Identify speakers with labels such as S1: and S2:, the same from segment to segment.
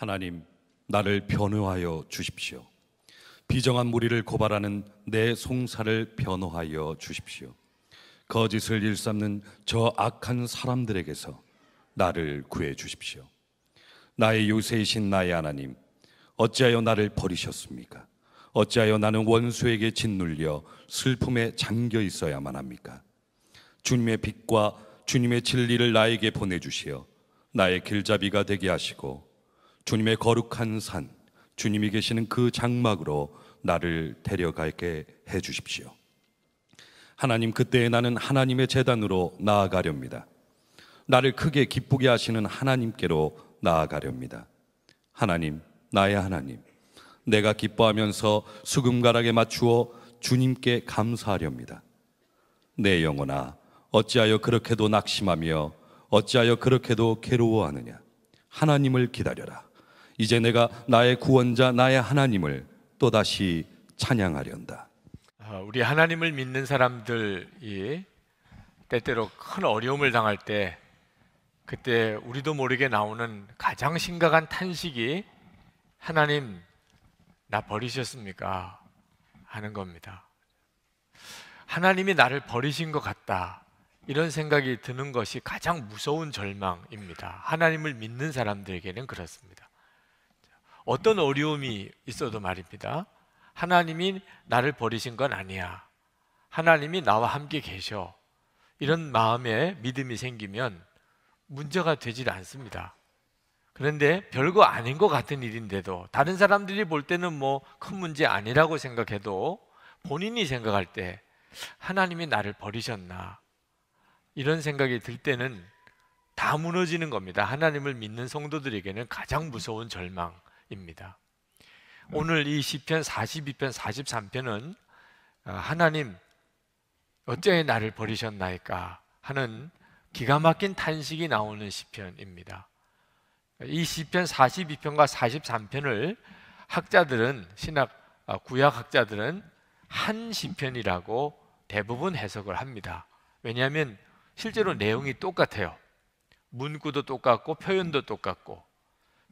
S1: 하나님 나를 변호하여 주십시오. 비정한 무리를 고발하는 내 송사를 변호하여 주십시오. 거짓을 일삼는 저 악한 사람들에게서 나를 구해 주십시오. 나의 요새이신 나의 하나님, 어찌하여 나를 버리셨습니까? 어찌하여 나는 원수에게 짓눌려 슬픔에 잠겨 있어야만 합니까? 주님의 빛과 주님의 진리를 나에게 보내주시어 나의 길잡이가 되게 하시고 주님의 거룩한 산, 주님이 계시는 그 장막으로 나를 데려가게 해 주십시오. 하나님, 그때에 나는 하나님의 재단으로 나아가렵니다. 나를 크게 기쁘게 하시는 하나님께로 나아가렵니다. 하나님, 나의 하나님, 내가 기뻐하면서 수금가락에 맞추어 주님께 감사하렵니다. 내 영혼아, 어찌하여 그렇게도 낙심하며 어찌하여 그렇게도 괴로워하느냐. 하나님을 기다려라. 이제 내가 나의 구원자 나의 하나님을 또다시 찬양하련다.
S2: 아, 우리 하나님을 믿는 사람들이 때때로 큰 어려움을 당할 때 그때 우리도 모르게 나오는 가장 심각한 탄식이 하나님 나 버리셨습니까? 하는 겁니다. 하나님이 나를 버리신 것 같다. 이런 생각이 드는 것이 가장 무서운 절망입니다. 하나님을 믿는 사람들에게는 그렇습니다. 어떤 어려움이 있어도 말입니다. 하나님이 나를 버리신 건 아니야. 하나님이 나와 함께 계셔. 이런 마음에 믿음이 생기면 문제가 되질 않습니다. 그런데 별거 아닌 것 같은 일인데도 다른 사람들이 볼 때는 뭐 큰 문제 아니라고 생각해도 본인이 생각할 때 하나님이 나를 버리셨나 이런 생각이 들 때는 다 무너지는 겁니다. 하나님을 믿는 성도들에게는 가장 무서운 절망, 입니다. 네. 오늘 이 시편 42편 43편은 어, 하나님 어째 나를 버리셨나이까 하는 기가 막힌 탄식이 나오는 시편입니다. 이 시편 42편과 43편을 학자들은 신학 아, 구약 학자들은 한 시편이라고 대부분 해석을 합니다. 왜냐하면 실제로 내용이 똑같아요. 문구도 똑같고 표현도 똑같고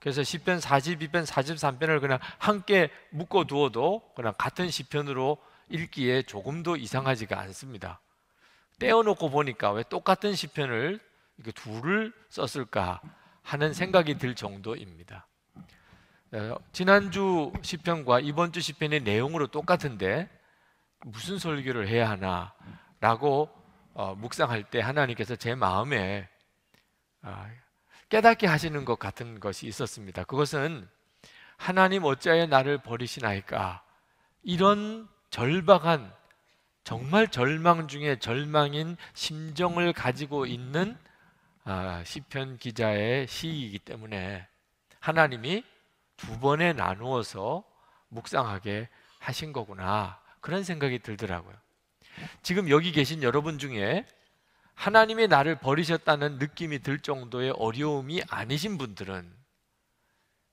S2: 그래서 1 0편 42편, 43편을 그냥 함께 묶어 두어도 그냥 같은 시편으로 읽기에 조금도 이상하지가 않습니다. 떼어놓고 보니까 왜 똑같은 시편을 이렇게 둘을 썼을까 하는 생각이 들 정도입니다. 어, 지난주 시편과 이번 주 시편의 내용으로 똑같은데 무슨 설교를 해야 하나라고 어, 묵상할 때 하나님께서 제 마음에 아, 깨닫게 하시는 것 같은 것이 있었습니다. 그것은 하나님 어찌하여 나를 버리시나이까 이런 절박한 정말 절망 중에 절망인 심정을 가지고 있는 아, 시편 기자의 시이기 때문에 하나님이 두 번에 나누어서 묵상하게 하신 거구나 그런 생각이 들더라고요. 지금 여기 계신 여러분 중에 하나님이 나를 버리셨다는 느낌이 들 정도의 어려움이 아니신 분들은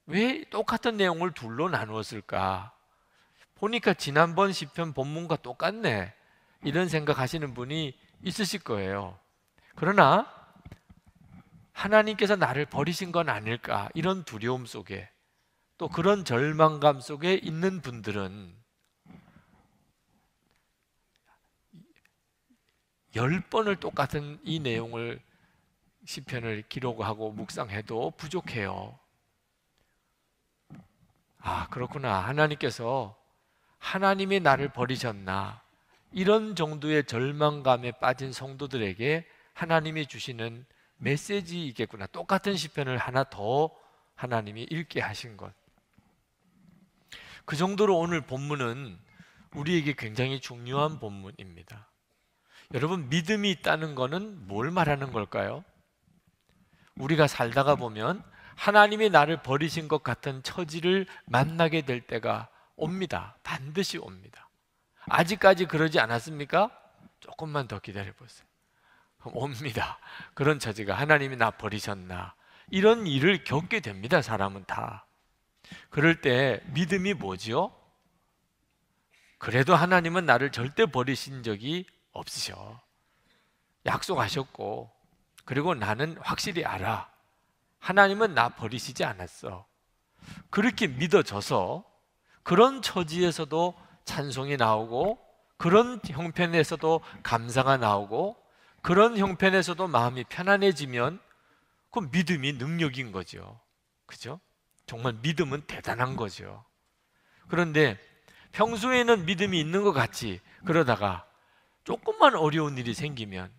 S2: 왜 똑같은 내용을 둘로 나누었을까? 보니까 지난번 시편 본문과 똑같네. 이런 생각하시는 분이 있으실 거예요. 그러나 하나님께서 나를 버리신 건 아닐까? 이런 두려움 속에 또 그런 절망감 속에 있는 분들은 열 번을 똑같은 이 내용을 시편을 기록하고 묵상해도 부족해요. 아, 그렇구나. 하나님께서 하나님이 나를 버리셨나. 이런 정도의 절망감에 빠진 성도들에게 하나님이 주시는 메시지이겠구나. 똑같은 시편을 하나 더 하나님이 읽게 하신 것. 그 정도로 오늘 본문은 우리에게 굉장히 중요한 본문입니다. 여러분 믿음이 있다는 거는 뭘 말하는 걸까요? 우리가 살다가 보면 하나님이 나를 버리신 것 같은 처지를 만나게 될 때가 옵니다. 반드시 옵니다. 아직까지 그러지 않았습니까? 조금만 더 기다려 보세요. 옵니다. 그런 처지가 하나님이 나 버리셨나. 이런 일을 겪게 됩니다. 사람은 다. 그럴 때 믿음이 뭐지요? 그래도 하나님은 나를 절대 버리신 적이 없으셔. 약속하셨고, 그리고 나는 확실히 알아. 하나님은 나 버리시지 않았어. 그렇게 믿어져서 그런 처지에서도 찬송이 나오고, 그런 형편에서도 감사가 나오고, 그런 형편에서도 마음이 편안해지면 그 믿음이 능력인 거죠. 그죠? 정말 믿음은 대단한 거죠. 그런데 평소에는 믿음이 있는 것 같지. 그러다가 조금만 어려운 일이 생기면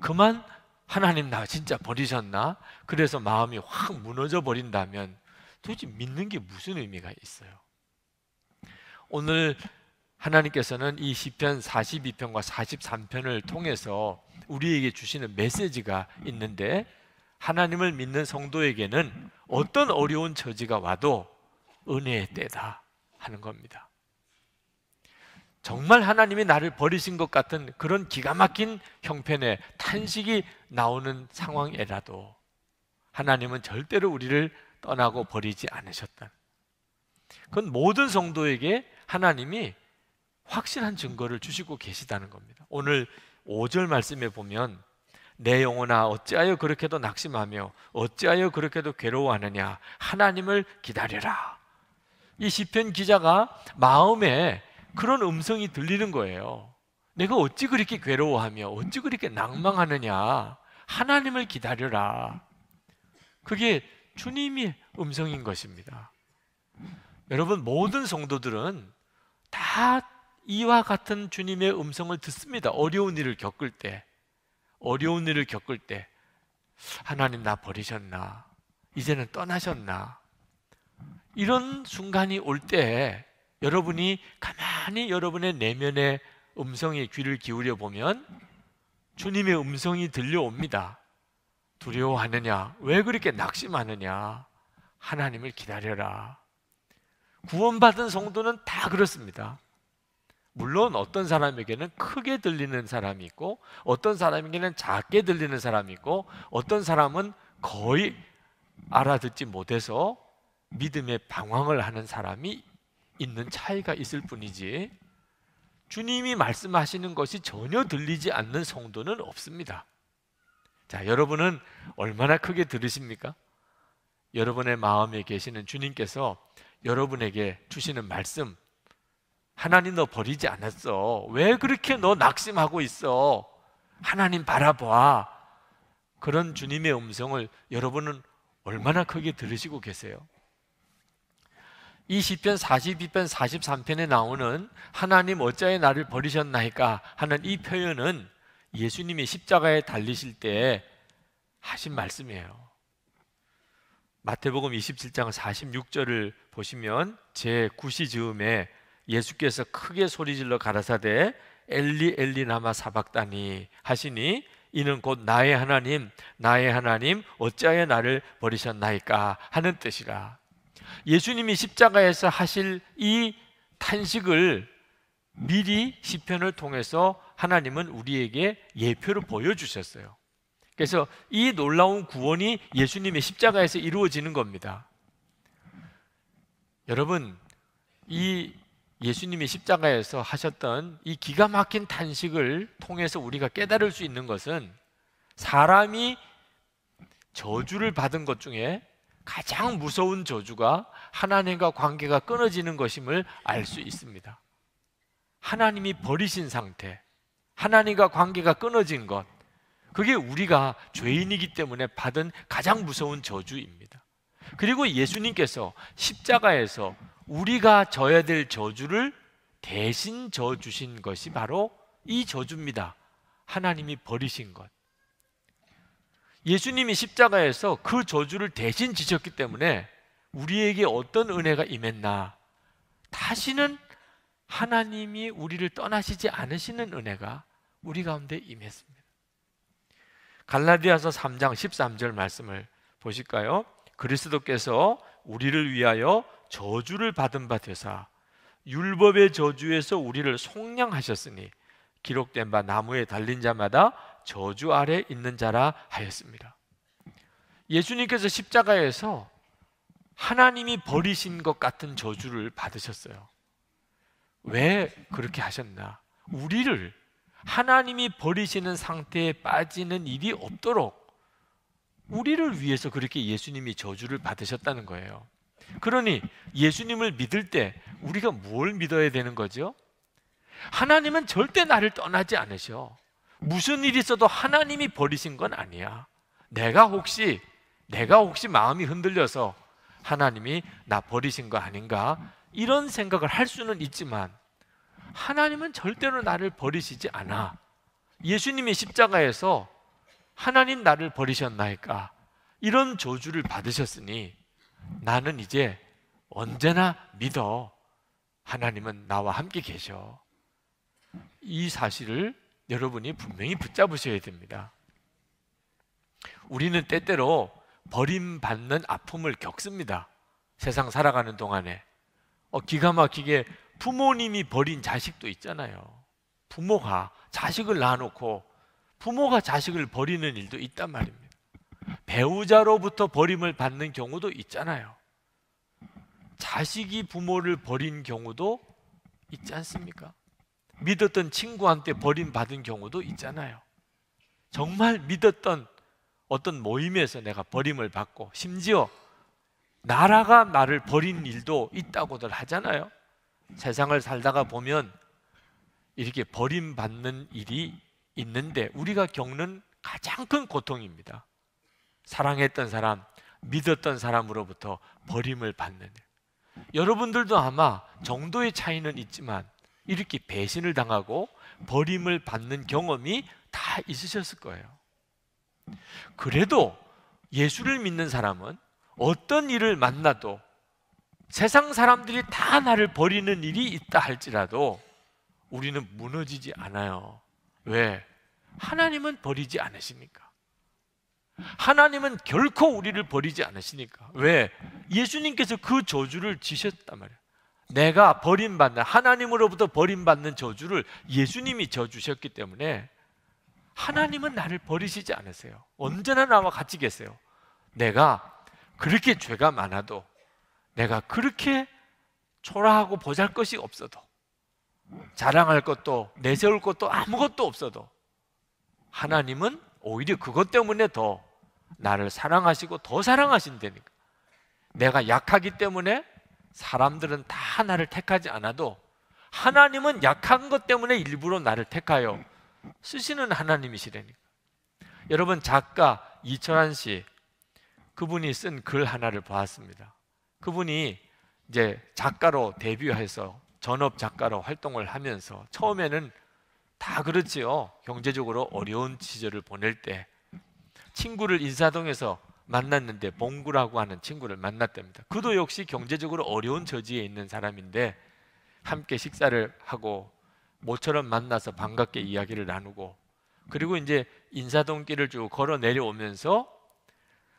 S2: 그만 하나님 나 진짜 버리셨나? 그래서 마음이 확 무너져 버린다면 도대체 믿는 게 무슨 의미가 있어요? 오늘 하나님께서는 이 시편 42편과 43편을 통해서 우리에게 주시는 메시지가 있는데 하나님을 믿는 성도에게는 어떤 어려운 처지가 와도 은혜의 때다 하는 겁니다. 정말 하나님이 나를 버리신 것 같은 그런 기가 막힌 형편에 탄식이 나오는 상황에라도 하나님은 절대로 우리를 떠나고 버리지 않으셨다. 그건 모든 성도에게 하나님이 확실한 증거를 주시고 계시다는 겁니다. 오늘 5절 말씀에 보면 내 영혼아 어찌하여 그렇게도 낙심하며 어찌하여 그렇게도 괴로워하느냐 하나님을 기다려라. 이 시편 기자가 마음에 그런 음성이 들리는 거예요. 내가 어찌 그렇게 괴로워하며 어찌 그렇게 낭망하느냐. 하나님을 기다려라. 그게 주님의 음성인 것입니다. 여러분 모든 성도들은 다 이와 같은 주님의 음성을 듣습니다. 어려운 일을 겪을 때, 어려운 일을 겪을 때, 하나님 나 버리셨나? 이제는 떠나셨나? 이런 순간이 올때 여러분이 가만히 여러분의 내면의 음성에 귀를 기울여 보면 주님의 음성이 들려옵니다. 두려워하느냐? 왜 그렇게 낙심하느냐? 하나님을 기다려라. 구원받은 성도는 다 그렇습니다. 물론 어떤 사람에게는 크게 들리는 사람이 있고 어떤 사람에게는 작게 들리는 사람이 있고 어떤 사람은 거의 알아듣지 못해서 믿음의 방황을 하는 사람이 있는 차이가 있을 뿐이지 주님이 말씀하시는 것이 전혀 들리지 않는 성도는 없습니다. 자, 여러분은 얼마나 크게 들으십니까? 여러분의 마음에 계시는 주님께서 여러분에게 주시는 말씀 하나님 너 버리지 않았어. 왜 그렇게 너 낙심하고 있어? 하나님 바라봐. 그런 주님의 음성을 여러분은 얼마나 크게 들으시고 계세요? 이 시편 42편 43편에 나오는 하나님 어찌하여 나를 버리셨나이까 하는 이 표현은 예수님이 십자가에 달리실 때 하신 말씀이에요. 마태복음 27장 46절을 보시면 제 9시 즈음에 예수께서 크게 소리질러 가라사대 엘리 엘리 나마 사박다니 하시니 이는 곧 나의 하나님 나의 하나님 어찌하여 나를 버리셨나이까 하는 뜻이라 예수님이 십자가에서 하실 이 탄식을 미리 시편을 통해서 하나님은 우리에게 예표를 보여주셨어요. 그래서 이 놀라운 구원이 예수님의 십자가에서 이루어지는 겁니다. 여러분, 이 예수님이 십자가에서 하셨던 이 기가 막힌 탄식을 통해서 우리가 깨달을 수 있는 것은 사람이 저주를 받은 것 중에 가장 무서운 저주가 하나님과 관계가 끊어지는 것임을 알 수 있습니다. 하나님이 버리신 상태, 하나님과 관계가 끊어진 것, 그게 우리가 죄인이기 때문에 받은 가장 무서운 저주입니다. 그리고 예수님께서 십자가에서 우리가 져야 될 저주를 대신 져 주신 것이 바로 이 저주입니다. 하나님이 버리신 것. 예수님이 십자가에서 그 저주를 대신 지셨기 때문에 우리에게 어떤 은혜가 임했나? 다시는 하나님이 우리를 떠나시지 않으시는 은혜가 우리 가운데 임했습니다. 갈라디아서 3장 13절 말씀을 보실까요? 그리스도께서 우리를 위하여 저주를 받은 바 되사 율법의 저주에서 우리를 속량하셨으니 기록된 바 나무에 달린 자마다 저주 아래 있는 자라 하였습니다. 예수님께서 십자가에서 하나님이 버리신 것 같은 저주를 받으셨어요. 왜 그렇게 하셨나? 우리를 하나님이 버리시는 상태에 빠지는 일이 없도록 우리를 위해서 그렇게 예수님이 저주를 받으셨다는 거예요. 그러니 예수님을 믿을 때 우리가 뭘 믿어야 되는 거죠? 하나님은 절대 나를 떠나지 않으셔. 무슨 일이 있어도 하나님이 버리신 건 아니야. 내가 혹시 내가 혹시 마음이 흔들려서 하나님이 나 버리신 거 아닌가 이런 생각을 할 수는 있지만 하나님은 절대로 나를 버리시지 않아. 예수님이 십자가에서 하나님 나를 버리셨나이까 이런 저주를 받으셨으니 나는 이제 언제나 믿어 하나님은 나와 함께 계셔. 이 사실을 여러분이 분명히 붙잡으셔야 됩니다. 우리는 때때로 버림받는 아픔을 겪습니다. 세상 살아가는 동안에 어, 기가 막히게 부모님이 버린 자식도 있잖아요. 부모가 자식을 낳아놓고 부모가 자식을 버리는 일도 있단 말입니다. 배우자로부터 버림을 받는 경우도 있잖아요. 자식이 부모를 버린 경우도 있지 않습니까? 믿었던 친구한테 버림받은 경우도 있잖아요. 정말 믿었던 어떤 모임에서 내가 버림을 받고 심지어 나라가 나를 버린 일도 있다고들 하잖아요. 세상을 살다가 보면 이렇게 버림받는 일이 있는데 우리가 겪는 가장 큰 고통입니다. 사랑했던 사람, 믿었던 사람으로부터 버림을 받는 일. 여러분들도 아마 정도의 차이는 있지만 이렇게 배신을 당하고 버림을 받는 경험이 다 있으셨을 거예요. 그래도 예수를 믿는 사람은 어떤 일을 만나도 세상 사람들이 다 나를 버리는 일이 있다 할지라도 우리는 무너지지 않아요. 왜? 하나님은 버리지 않으시니까. 하나님은 결코 우리를 버리지 않으시니까. 왜? 예수님께서 그 저주를 지셨단 말이에요. 내가 버림받는 하나님으로부터 버림받는 저주를 예수님이 져주셨기 때문에 하나님은 나를 버리시지 않으세요. 언제나 나와 같이 계세요. 내가 그렇게 죄가 많아도 내가 그렇게 초라하고 보잘 것이 없어도 자랑할 것도 내세울 것도 아무것도 없어도 하나님은 오히려 그것 때문에 더 나를 사랑하시고 더 사랑하신다니까. 내가 약하기 때문에 사람들은 다 나를 택하지 않아도 하나님은 약한 것 때문에 일부러 나를 택하여 쓰시는 하나님이시라니까. 여러분 작가 이철환 씨 그분이 쓴 글 하나를 보았습니다. 그분이 이제 작가로 데뷔해서 전업 작가로 활동을 하면서 처음에는 다 그렇지요. 경제적으로 어려운 시절을 보낼 때 친구를 인사동에서 만났는데 봉구라고 하는 친구를 만났답니다. 그도 역시 경제적으로 어려운 처지에 있는 사람인데 함께 식사를 하고 모처럼 만나서 반갑게 이야기를 나누고 그리고 이제 인사동길을 쭉 걸어 내려오면서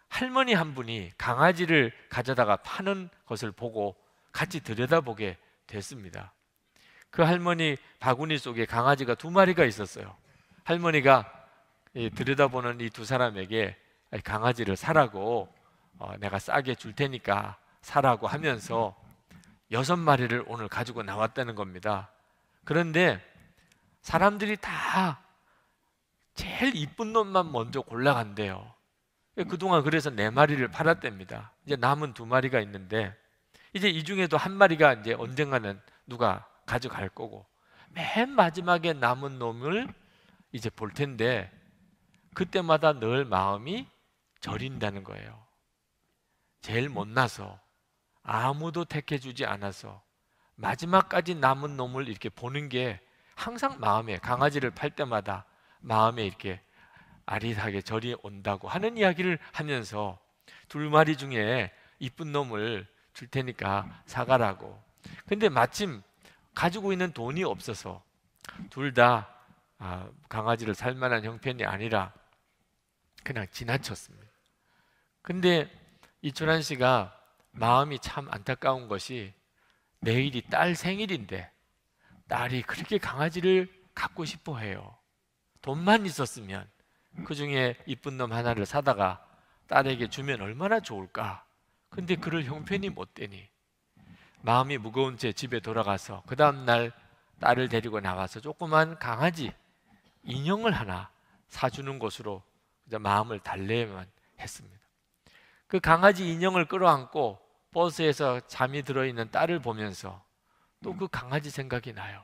S2: 할머니 한 분이 강아지를 가져다가 파는 것을 보고 같이 들여다보게 됐습니다. 그 할머니 바구니 속에 강아지가 두 마리가 있었어요. 할머니가 들여다보는 이 두 사람에게 강아지를 사라고 어, 내가 싸게 줄 테니까 사라고 하면서 여섯 마리를 오늘 가지고 나왔다는 겁니다. 그런데 사람들이 다 제일 이쁜 놈만 먼저 골라간대요. 그동안 그래서 네 마리를 팔았답니다. 이제 남은 두 마리가 있는데 이제 이 중에도 한 마리가 이제 언젠가는 누가 가져갈 거고 맨 마지막에 남은 놈을 이제 볼 텐데 그때마다 늘 마음이 절인다는 거예요. 제일 못나서 아무도 택해주지 않아서 마지막까지 남은 놈을 이렇게 보는 게 항상 마음에 강아지를 팔 때마다 마음에 이렇게 아릿하게 절이 온다고 하는 이야기를 하면서 둘 마리 중에 이쁜 놈을 줄 테니까 사가라고. 근데 마침 가지고 있는 돈이 없어서 둘다 아, 강아지를 살 만한 형편이 아니라 그냥 지나쳤습니다. 근데 이준환 씨가 마음이 참 안타까운 것이 내일이 딸 생일인데 딸이 그렇게 강아지를 갖고 싶어 해요. 돈만 있었으면 그 중에 이쁜 놈 하나를 사다가 딸에게 주면 얼마나 좋을까. 근데 그럴 형편이 못 되니 마음이 무거운 채 집에 돌아가서 그 다음 날 딸을 데리고 나와서 조그만 강아지 인형을 하나 사주는 것으로 마음을 달래만 했습니다. 그 강아지 인형을 끌어안고 버스에서 잠이 들어있는 딸을 보면서 또 그 강아지 생각이 나요.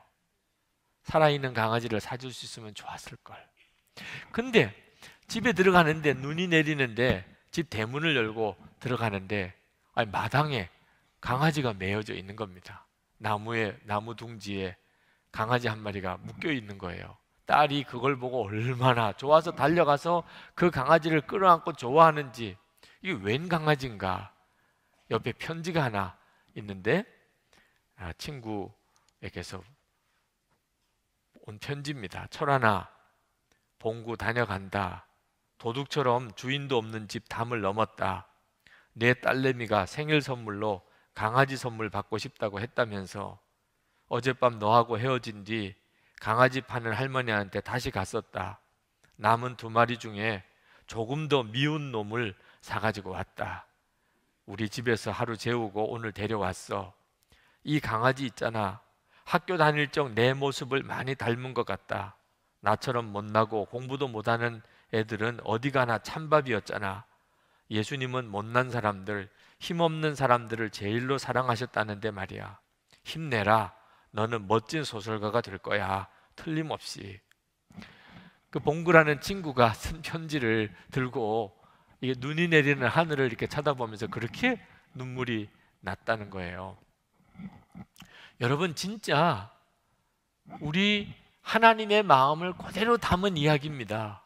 S2: 살아있는 강아지를 사줄 수 있으면 좋았을 걸. 근데 집에 들어가는데 눈이 내리는데 집 대문을 열고 들어가는데 아니, 마당에 강아지가 메어져 있는 겁니다. 나무에 나무 둥지에 강아지 한 마리가 묶여 있는 거예요. 딸이 그걸 보고 얼마나 좋아서 달려가서 그 강아지를 끌어안고 좋아하는지 이게 웬 강아지인가? 옆에 편지가 하나 있는데 아, 친구에게서 온 편지입니다. 철하나 봉구 다녀간다. 도둑처럼 주인도 없는 집 담을 넘었다. 내 딸내미가 생일 선물로 강아지 선물 받고 싶다고 했다면서 어젯밤 너하고 헤어진 뒤 강아지 파는 할머니한테 다시 갔었다. 남은 두 마리 중에 조금 더 미운 놈을 사가지고 왔다. 우리 집에서 하루 재우고 오늘 데려왔어. 이 강아지 있잖아. 학교 다닐 적 내 모습을 많이 닮은 것 같다. 나처럼 못나고 공부도 못하는 애들은 어디 가나 찬밥이었잖아. 예수님은 못난 사람들, 힘없는 사람들을 제일로 사랑하셨다는데 말이야. 힘내라. 너는 멋진 소설가가 될 거야. 틀림없이. 그 봉구라는 친구가 쓴 편지를 들고 이게 눈이 내리는 하늘을 이렇게 쳐다보면서 그렇게 눈물이 났다는 거예요. 여러분 진짜 우리 하나님의 마음을 그대로 담은 이야기입니다.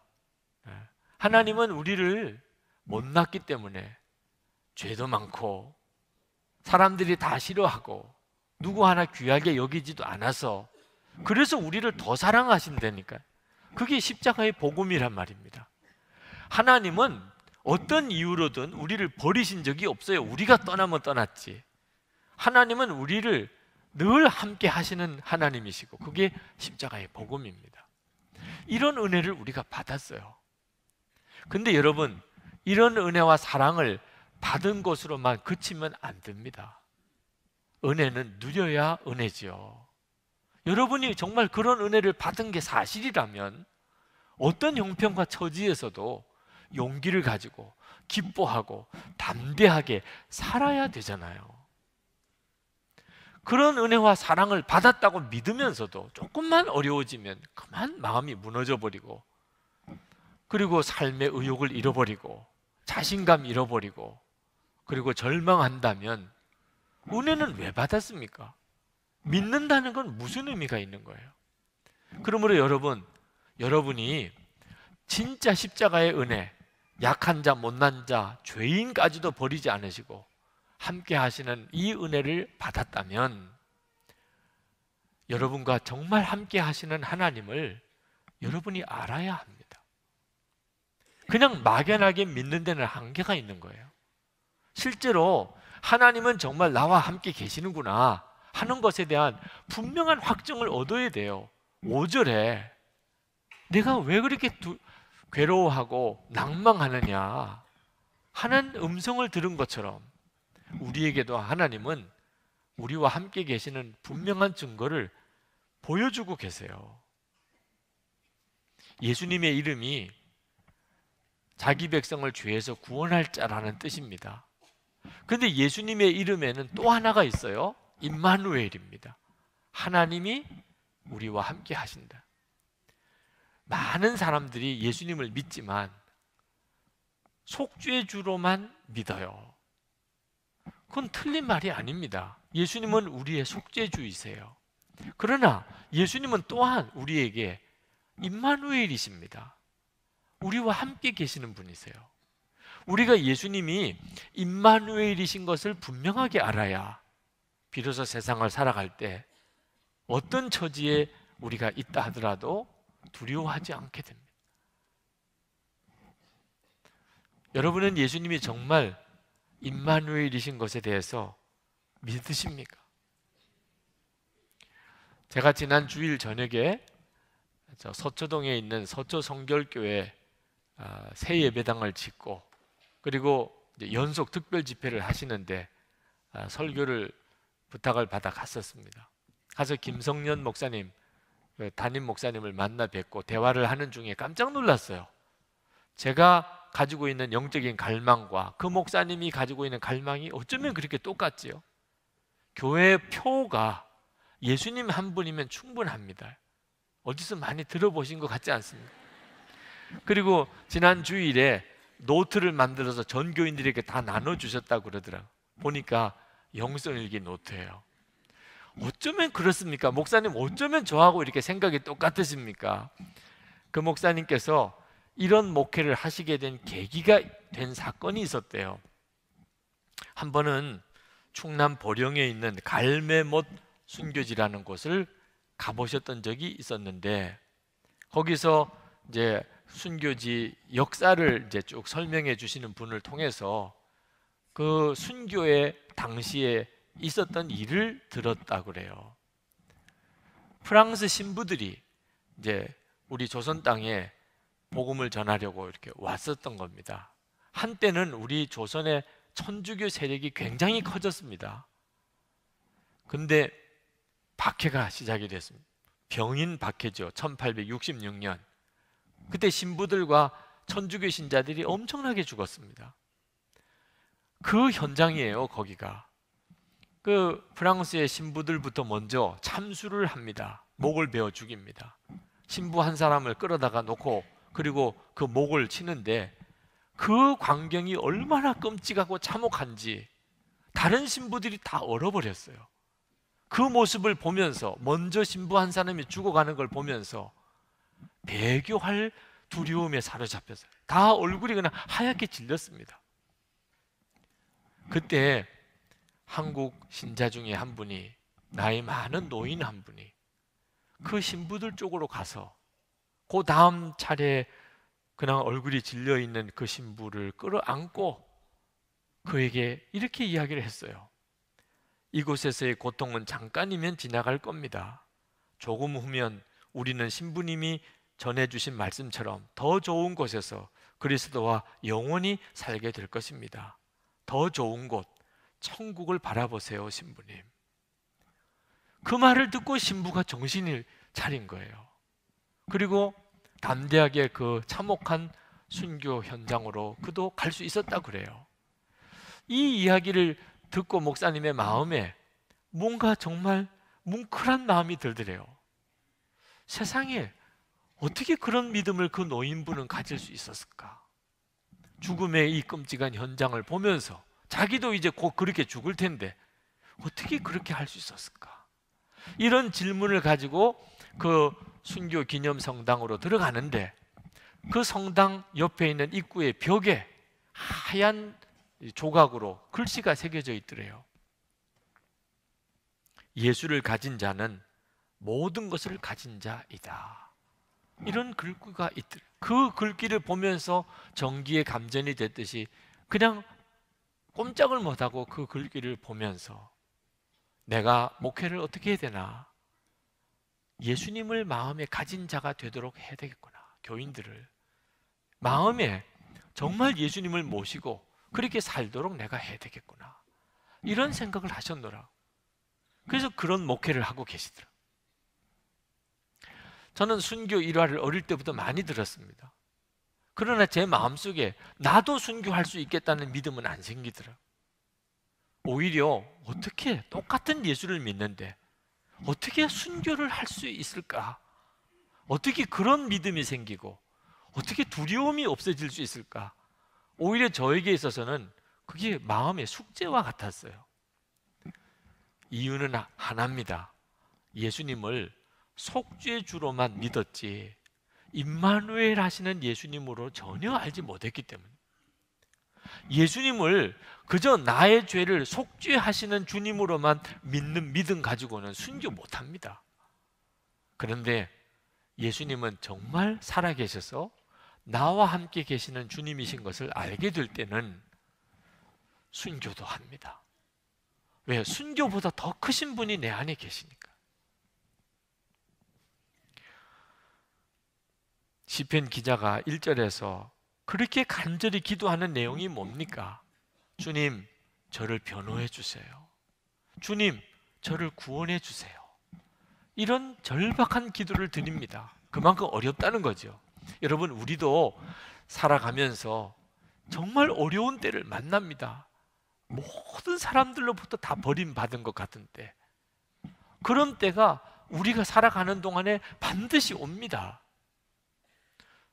S2: 예. 하나님은 우리를 못났기 때문에 죄도 많고 사람들이 다 싫어하고 누구 하나 귀하게 여기지도 않아서 그래서 우리를 더 사랑하신다니까. 그게 십자가의 복음이란 말입니다. 하나님은 어떤 이유로든 우리를 버리신 적이 없어요. 우리가 떠나면 떠났지. 하나님은 우리를 늘 함께 하시는 하나님이시고 그게 십자가의 복음입니다. 이런 은혜를 우리가 받았어요. 근데 여러분 이런 은혜와 사랑을 받은 것으로만 그치면 안 됩니다. 은혜는 누려야 은혜지요. 여러분이 정말 그런 은혜를 받은 게 사실이라면 어떤 형편과 처지에서도 용기를 가지고 기뻐하고 담대하게 살아야 되잖아요. 그런 은혜와 사랑을 받았다고 믿으면서도 조금만 어려워지면 그만 마음이 무너져 버리고 그리고 삶의 의욕을 잃어버리고 자신감 잃어버리고 그리고 절망한다면 은혜는 왜 받았습니까? 믿는다는 건 무슨 의미가 있는 거예요? 그러므로 여러분, 여러분이 진짜 십자가의 은혜, 약한 자, 못난 자, 죄인까지도 버리지 않으시고 함께 하시는 이 은혜를 받았다면 여러분과 정말 함께 하시는 하나님을 여러분이 알아야 합니다. 그냥 막연하게 믿는 데는 한계가 있는 거예요. 실제로 하나님은 정말 나와 함께 계시는구나 하는 것에 대한 분명한 확증을 얻어야 돼요. 5절에 내가 왜 그렇게 두, 괴로워하고 네. 낭망하느냐 하는 음성을 들은 것처럼 우리에게도 하나님은 우리와 함께 계시는 분명한 증거를 보여주고 계세요. 예수님의 이름이 자기 백성을 죄에서 구원할 자라는 뜻입니다. 그런데 예수님의 이름에는 또 하나가 있어요. 임마누엘입니다. 하나님이 우리와 함께 하신다. 많은 사람들이 예수님을 믿지만 속죄주로만 믿어요. 그건 틀린 말이 아닙니다. 예수님은 우리의 속죄주이세요. 그러나 예수님은 또한 우리에게 임마누엘이십니다. 우리와 함께 계시는 분이세요. 우리가 예수님이 임마누엘이신 것을 분명하게 알아야 비로소 세상을 살아갈 때 어떤 처지에 우리가 있다 하더라도 두려워하지 않게 됩니다. 여러분은 예수님이 정말 임마누엘이신 것에 대해서 믿으십니까? 제가 지난 주일 저녁에 저 서초동에 있는 서초 성결교회 아, 새 예배당을 짓고 그리고 연속 특별 집회를 하시는데 아, 설교를 부탁을 받아 갔었습니다. 가서 김성년 목사님 네, 담임 목사님을 만나 뵙고 대화를 하는 중에 깜짝 놀랐어요. 제가 가지고 있는 영적인 갈망과 그 목사님이 가지고 있는 갈망이 어쩌면 그렇게 똑같지요. 교회 표가 예수님 한 분이면 충분합니다. 어디서 많이 들어보신 것 같지 않습니까? 그리고 지난 주일에 노트를 만들어서 전교인들에게 다 나눠 주셨다고 그러더라고. 보니까 영성일기 노트예요. 어쩌면 그렇습니까? 목사님 어쩌면 저하고 이렇게 생각이 똑같으십니까? 그 목사님께서 이런 목회를 하시게 된 계기가 된 사건이 있었대요. 한 번은 충남 보령에 있는 갈매못 순교지라는 곳을 가보셨던 적이 있었는데 거기서 이제 순교지 역사를 이제 쭉 설명해 주시는 분을 통해서 그 순교의 당시에 있었던 일을 들었다 고 그래요. 프랑스 신부들이 이제 우리 조선 땅에 복음을 전하려고 이렇게 왔었던 겁니다. 한때는 우리 조선의 천주교 세력이 굉장히 커졌습니다. 근데 박해가 시작이 됐습니다. 병인 박해죠. 1866년. 그때 신부들과 천주교 신자들이 엄청나게 죽었습니다. 그 현장이에요, 거기가. 그 프랑스의 신부들부터 먼저 참수를 합니다. 목을 베어 죽입니다. 신부 한 사람을 끌어다가 놓고 그리고 그 목을 치는데 그 광경이 얼마나 끔찍하고 참혹한지 다른 신부들이 다 얼어버렸어요. 그 모습을 보면서 먼저 신부 한 사람이 죽어가는 걸 보면서 배교할 두려움에 사로잡혔어다 얼굴이 그냥 하얗게 질렸습니다. 그때 한국 신자 중에 한 분이 나이 많은 노인 한 분이 그 신부들 쪽으로 가서 그 다음 차례 그냥 얼굴이 질려 있는 그 신부를 끌어안고 그에게 이렇게 이야기를 했어요. 이곳에서의 고통은 잠깐이면 지나갈 겁니다. 조금 후면 우리는 신부님이 전해주신 말씀처럼 더 좋은 곳에서 그리스도와 영원히 살게 될 것입니다. 더 좋은 곳, 천국을 바라보세요, 신부님. 그 말을 듣고 신부가 정신을 차린 거예요. 그리고 담대하게 그 참혹한 순교 현장으로 그도 갈 수 있었다 그래요. 이 이야기를 듣고 목사님의 마음에 뭔가 정말 뭉클한 마음이 들더래요. 세상에 어떻게 그런 믿음을 그 노인분은 가질 수 있었을까? 죽음의 이 끔찍한 현장을 보면서 자기도 이제 곧 그렇게 죽을 텐데 어떻게 그렇게 할 수 있었을까? 이런 질문을 가지고 그 순교 기념 성당으로 들어가는데 그 성당 옆에 있는 입구의 벽에 하얀 조각으로 글씨가 새겨져 있더래요. 예수를 가진 자는 모든 것을 가진 자이다. 이런 글귀가 있더래요. 그 글귀를 보면서 정기의 감전이 됐듯이 그냥 꼼짝을 못하고 그 글귀를 보면서 내가 목회를 어떻게 해야 되나? 예수님을 마음에 가진 자가 되도록 해야 되겠구나. 교인들을 마음에 정말 예수님을 모시고 그렇게 살도록 내가 해야 되겠구나. 이런 생각을 하셨노라. 그래서 그런 목회를 하고 계시더라. 저는 순교 일화를 어릴 때부터 많이 들었습니다. 그러나 제 마음속에 나도 순교할 수 있겠다는 믿음은 안 생기더라. 오히려 어떻게 똑같은 예수를 믿는데 어떻게 순교를 할 수 있을까? 어떻게 그런 믿음이 생기고 어떻게 두려움이 없어질 수 있을까? 오히려 저에게 있어서는 그게 마음의 숙제와 같았어요. 이유는 하나입니다. 예수님을 속죄 주로만 믿었지 임마누엘 하시는 예수님으로 전혀 알지 못했기 때문에 예수님을 그저 나의 죄를 속죄하시는 주님으로만 믿는 믿음 가지고는 순교 못합니다. 그런데 예수님은 정말 살아계셔서 나와 함께 계시는 주님이신 것을 알게 될 때는 순교도 합니다. 왜? 순교보다 더 크신 분이 내 안에 계시니까. 시편 기자가 1절에서 그렇게 간절히 기도하는 내용이 뭡니까? 주님, 저를 변호해 주세요. 주님, 저를 구원해 주세요. 이런 절박한 기도를 드립니다. 그만큼 어렵다는 거죠. 여러분, 우리도 살아가면서 정말 어려운 때를 만납니다. 모든 사람들로부터 다 버림받은 것 같은 때. 그런 때가 우리가 살아가는 동안에 반드시 옵니다.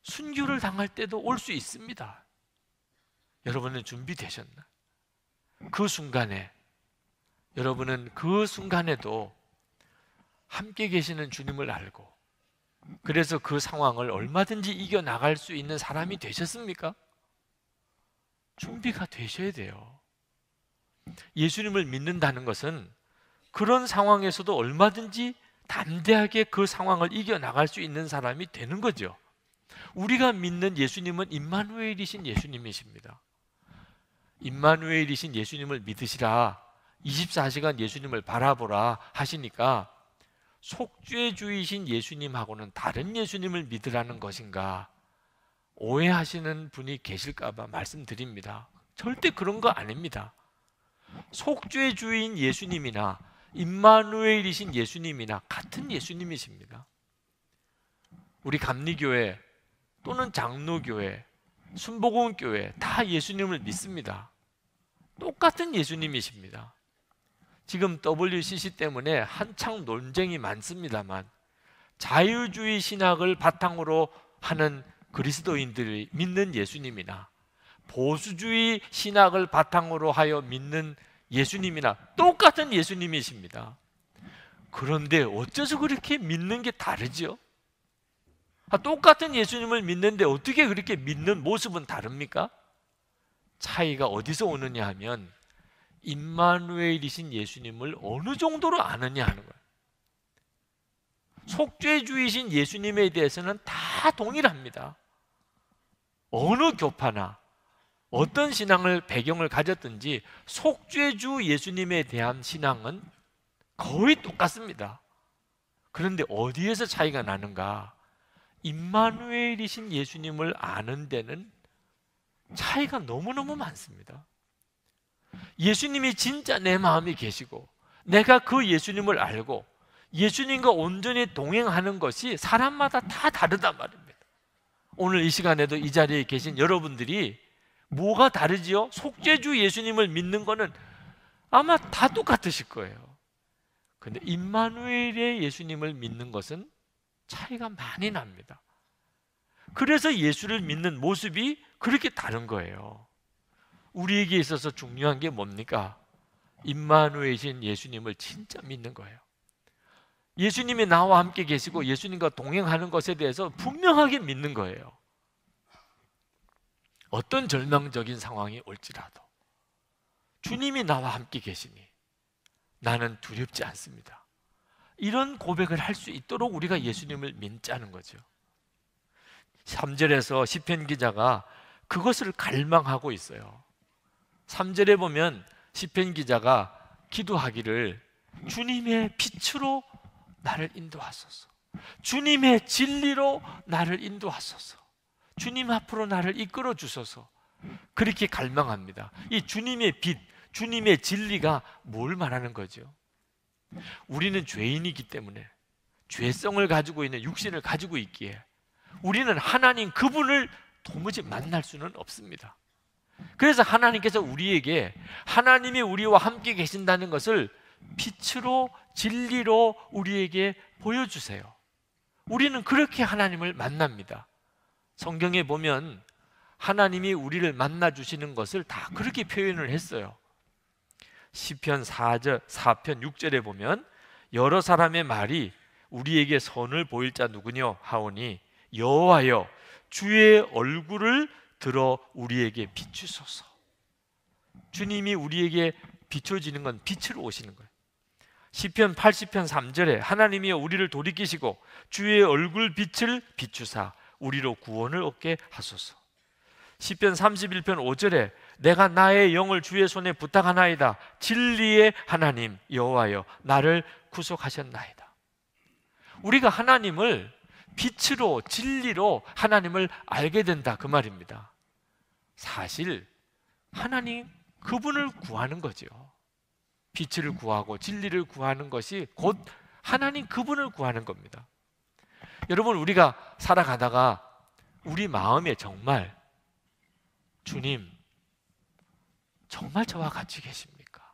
S2: 순교를 당할 때도 올 수 있습니다. 여러분은 준비되셨나? 그 순간에 여러분은 그 순간에도 함께 계시는 주님을 알고 그래서 그 상황을 얼마든지 이겨 나갈 수 있는 사람이 되셨습니까? 준비가 되셔야 돼요. 예수님을 믿는다는 것은 그런 상황에서도 얼마든지 담대하게 그 상황을 이겨 나갈 수 있는 사람이 되는 거죠. 우리가 믿는 예수님은 임마누엘이신 예수님이십니다. 임마누엘이신 예수님을 믿으시라. 24시간 예수님을 바라보라 하시니까 속죄주의신 예수님하고는 다른 예수님을 믿으라는 것인가 오해하시는 분이 계실까 봐 말씀드립니다. 절대 그런 거 아닙니다. 속죄주인 예수님이나 임마누엘이신 예수님이나 같은 예수님이십니다. 우리 감리교회 또는 장로교회, 순복음교회 다 예수님을 믿습니다. 똑같은 예수님이십니다. 지금 WCC 때문에 한창 논쟁이 많습니다만 자유주의 신학을 바탕으로 하는 그리스도인들이 믿는 예수님이나 보수주의 신학을 바탕으로 하여 믿는 예수님이나 똑같은 예수님이십니다. 그런데 어째서 그렇게 믿는 게다르지 아, 똑같은 예수님을 믿는데 어떻게 그렇게 믿는 모습은 다릅니까? 차이가 어디서 오느냐 하면 임마누엘이신 예수님을 어느 정도로 아느냐 하는 거예요. 속죄주이신 예수님에 대해서는 다 동일합니다. 어느 교파나 어떤 신앙을 배경을 가졌든지 속죄주 예수님에 대한 신앙은 거의 똑같습니다. 그런데 어디에서 차이가 나는가? 임마누엘이신 예수님을 아는 데는 차이가 너무너무 많습니다. 예수님이 진짜 내 마음에 계시고 내가 그 예수님을 알고 예수님과 온전히 동행하는 것이 사람마다 다 다르단 말입니다. 오늘 이 시간에도 이 자리에 계신 여러분들이 뭐가 다르지요? 속죄주 예수님을 믿는 거는 아마 다 똑같으실 거예요. 근데 임마누엘의 예수님을 믿는 것은 차이가 많이 납니다. 그래서 예수를 믿는 모습이 그렇게 다른 거예요. 우리에게 있어서 중요한 게 뭡니까? 임마누엘이신 예수님을 진짜 믿는 거예요. 예수님이 나와 함께 계시고 예수님과 동행하는 것에 대해서 분명하게 믿는 거예요. 어떤 절망적인 상황이 올지라도 주님이 나와 함께 계시니 나는 두렵지 않습니다. 이런 고백을 할 수 있도록 우리가 예수님을 믿자는 거죠. 3절에서 시편 기자가 그것을 갈망하고 있어요. 3절에 보면 시편 기자가 기도하기를 주님의 빛으로 나를 인도하소서. 주님의 진리로 나를 인도하소서. 주님 앞으로 나를 이끌어 주소서. 그렇게 갈망합니다. 이 주님의 빛, 주님의 진리가 뭘 말하는 거죠? 우리는 죄인이기 때문에 죄성을 가지고 있는 육신을 가지고 있기에 우리는 하나님 그분을 도무지 만날 수는 없습니다. 그래서 하나님께서 우리에게 하나님이 우리와 함께 계신다는 것을 빛으로 진리로 우리에게 보여주세요. 우리는 그렇게 하나님을 만납니다. 성경에 보면 하나님이 우리를 만나 주시는 것을 다 그렇게 표현을 했어요. 시편 4절 4편 6절에 보면 여러 사람의 말이 우리에게 선을 보일 자 누구뇨 하오니 여호와여 주의 얼굴을 들어 우리에게 비추소서. 주님이 우리에게 비춰지는 건 빛으로 오시는 거예요. 시편 80편 3절에 하나님이 우리를 돌이키시고 주의 얼굴 빛을 비추사 우리로 구원을 얻게 하소서. 시편 31편 5절에 내가 나의 영을 주의 손에 부탁하나이다. 진리의 하나님 여호와여 나를 구속하셨나이다. 우리가 하나님을 빛으로 진리로 하나님을 알게 된다 그 말입니다. 사실 하나님 그분을 구하는 거죠. 빛을 구하고 진리를 구하는 것이 곧 하나님 그분을 구하는 겁니다. 여러분 우리가 살아가다가 우리 마음에 정말 주님 정말 저와 같이 계십니까?